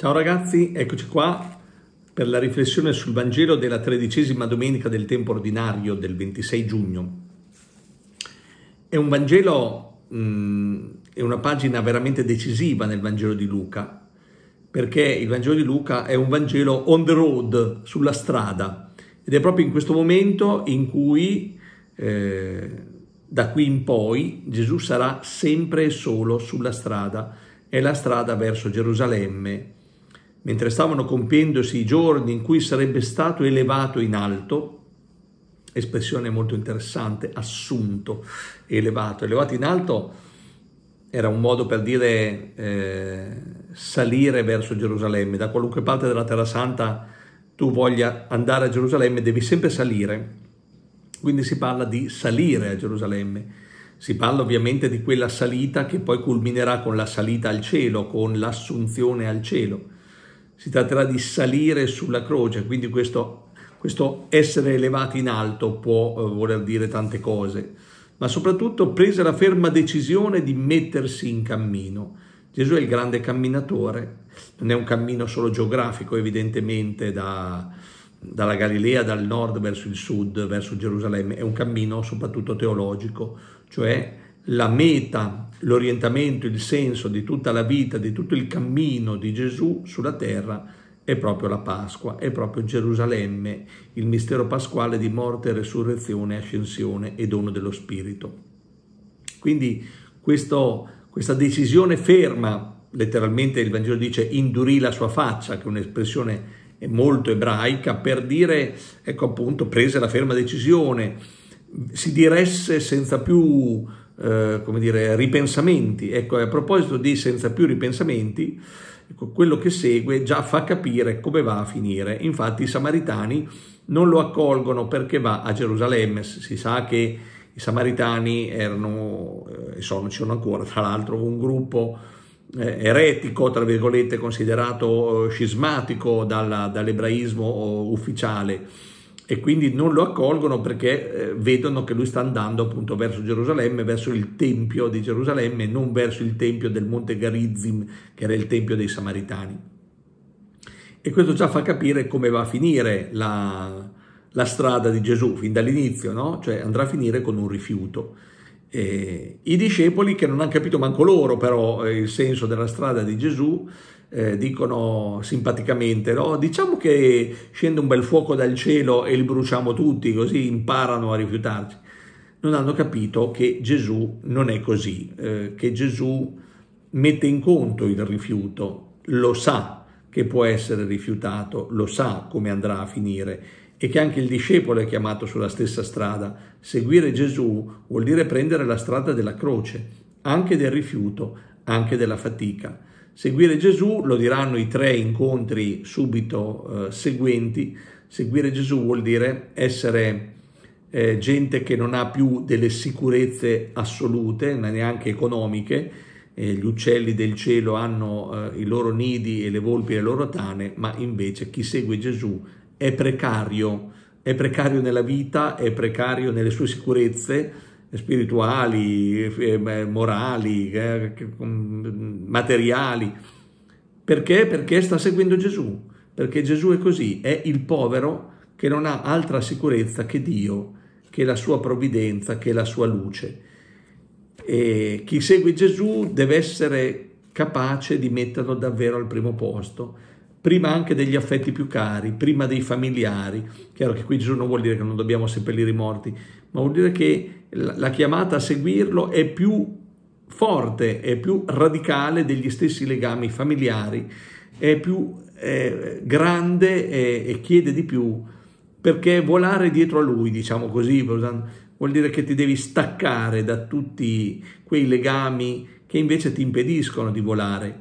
Ciao ragazzi, eccoci qua per la riflessione sul Vangelo della tredicesima domenica del tempo ordinario del 26 giugno. È un Vangelo, mh, mm, è una pagina veramente decisiva nel Vangelo di Luca, perché il Vangelo di Luca è un Vangelo on the road, sulla strada, ed è proprio in questo momento in cui eh, da qui in poi Gesù sarà sempre e solo sulla strada, è la strada verso Gerusalemme, mentre stavano compiendosi i giorni in cui sarebbe stato elevato in alto, espressione molto interessante, assunto, elevato. Elevato in alto era un modo per dire eh, salire verso Gerusalemme, da qualunque parte della Terra Santa tu voglia andare a Gerusalemme devi sempre salire, quindi si parla di salire a Gerusalemme, si parla ovviamente di quella salita che poi culminerà con la salita al cielo, con l'assunzione al cielo si tratterà di salire sulla croce, quindi questo, questo essere elevati in alto può eh, voler dire tante cose, ma soprattutto prese la ferma decisione di mettersi in cammino. Gesù è il grande camminatore, non è un cammino solo geografico evidentemente da, dalla Galilea, dal nord verso il sud, verso Gerusalemme, è un cammino soprattutto teologico, cioè la meta, l'orientamento, il senso di tutta la vita, di tutto il cammino di Gesù sulla terra è proprio la Pasqua, è proprio Gerusalemme, il mistero pasquale di morte, resurrezione, ascensione e dono dello Spirito. Quindi questo, questa decisione ferma, letteralmente il Vangelo dice indurì la sua faccia, che è un'espressione molto ebraica, per dire, ecco appunto, prese la ferma decisione, si diresse senza più eh, come dire, ripensamenti. Ecco, a proposito di senza più ripensamenti, ecco, quello che segue già fa capire come va a finire. Infatti i samaritani non lo accolgono perché va a Gerusalemme. Si sa che i samaritani erano, e eh, sono, ci sono ancora, tra l'altro, un gruppo eh, eretico, tra virgolette, considerato eh, scismatico dalla, dall'ebraismo ufficiale e quindi non lo accolgono perché eh, vedono che lui sta andando appunto verso Gerusalemme, verso il Tempio di Gerusalemme, non verso il Tempio del Monte Garizim, che era il Tempio dei Samaritani. E questo già fa capire come va a finire la, la strada di Gesù, fin dall'inizio, no? cioè andrà a finire con un rifiuto. E I discepoli, che non hanno capito manco loro però eh, il senso della strada di Gesù, eh, dicono simpaticamente, no? diciamo che scende un bel fuoco dal cielo e li bruciamo tutti, così imparano a rifiutarci. Non hanno capito che Gesù non è così, eh, che Gesù mette in conto il rifiuto, lo sa che può essere rifiutato, lo sa come andrà a finire e che anche il discepolo è chiamato sulla stessa strada. Seguire Gesù vuol dire prendere la strada della croce, anche del rifiuto, anche della fatica. Seguire Gesù, lo diranno i tre incontri subito eh, seguenti, seguire Gesù vuol dire essere eh, gente che non ha più delle sicurezze assolute, neanche economiche, eh, gli uccelli del cielo hanno eh, i loro nidi e le volpi le loro tane, ma invece chi segue Gesù è precario, è precario nella vita, è precario nelle sue sicurezze, spirituali, eh, morali, eh, materiali. Perché? Perché sta seguendo Gesù, perché Gesù è così, è il povero che non ha altra sicurezza che Dio, che la sua provvidenza, che la sua luce. E chi segue Gesù deve essere capace di metterlo davvero al primo posto, prima anche degli affetti più cari, prima dei familiari. Chiaro che qui Gesù non vuol dire che non dobbiamo seppellire i morti, ma vuol dire che la chiamata a seguirlo è più forte, è più radicale degli stessi legami familiari, è più eh, grande e, e, chiede di più, perché volare dietro a lui, diciamo così, vuol dire che ti devi staccare da tutti quei legami che invece ti impediscono di volare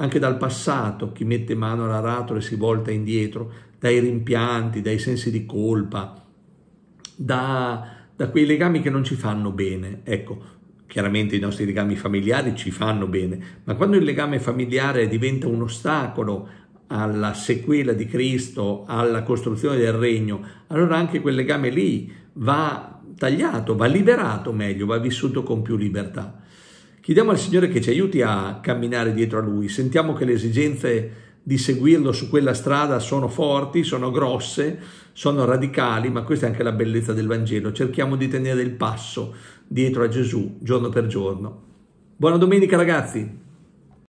anche dal passato, chi mette mano alla ratola e si volta indietro, dai rimpianti, dai sensi di colpa, da, da quei legami che non ci fanno bene. Ecco, chiaramente i nostri legami familiari ci fanno bene, ma quando il legame familiare diventa un ostacolo alla sequela di Cristo, alla costruzione del regno, allora anche quel legame lì va tagliato, va liberato meglio, va vissuto con più libertà. Chiediamo al Signore che ci aiuti a camminare dietro a Lui, sentiamo che le esigenze di seguirlo su quella strada sono forti, sono grosse, sono radicali, ma questa è anche la bellezza del Vangelo. Cerchiamo di tenere il passo dietro a Gesù giorno per giorno. Buona domenica ragazzi!